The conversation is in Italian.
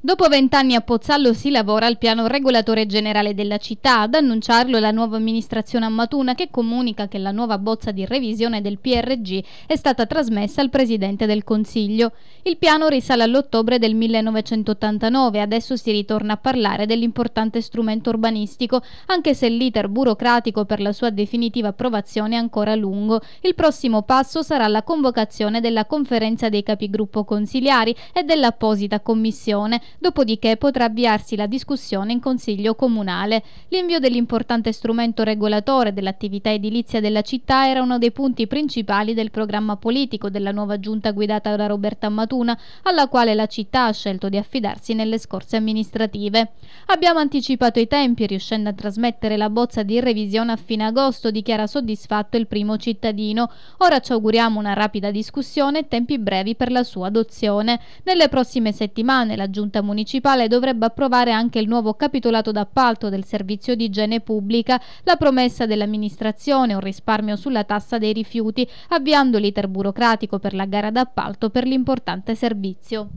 Dopo vent'anni a Pozzallo si lavora al piano regolatore generale della città, ad annunciarlo la nuova amministrazione ammatuna che comunica che la nuova bozza di revisione del PRG è stata trasmessa al Presidente del Consiglio. Il piano risale all'ottobre del 1989 adesso si ritorna a parlare dell'importante strumento urbanistico, anche se l'iter burocratico per la sua definitiva approvazione è ancora lungo. Il prossimo passo sarà la convocazione della conferenza dei capigruppo consiliari e dell'apposita commissione dopodiché potrà avviarsi la discussione in Consiglio Comunale. L'invio dell'importante strumento regolatore dell'attività edilizia della città era uno dei punti principali del programma politico della nuova giunta guidata da Roberta Matuna, alla quale la città ha scelto di affidarsi nelle scorse amministrative. Abbiamo anticipato i tempi, riuscendo a trasmettere la bozza di revisione a fine agosto, dichiara soddisfatto il primo cittadino. Ora ci auguriamo una rapida discussione e tempi brevi per la sua adozione. Nelle prossime settimane la giunta giunta municipale dovrebbe approvare anche il nuovo capitolato d'appalto del servizio di igiene pubblica, la promessa dell'amministrazione, un risparmio sulla tassa dei rifiuti, avviando l'iter burocratico per la gara d'appalto per l'importante servizio.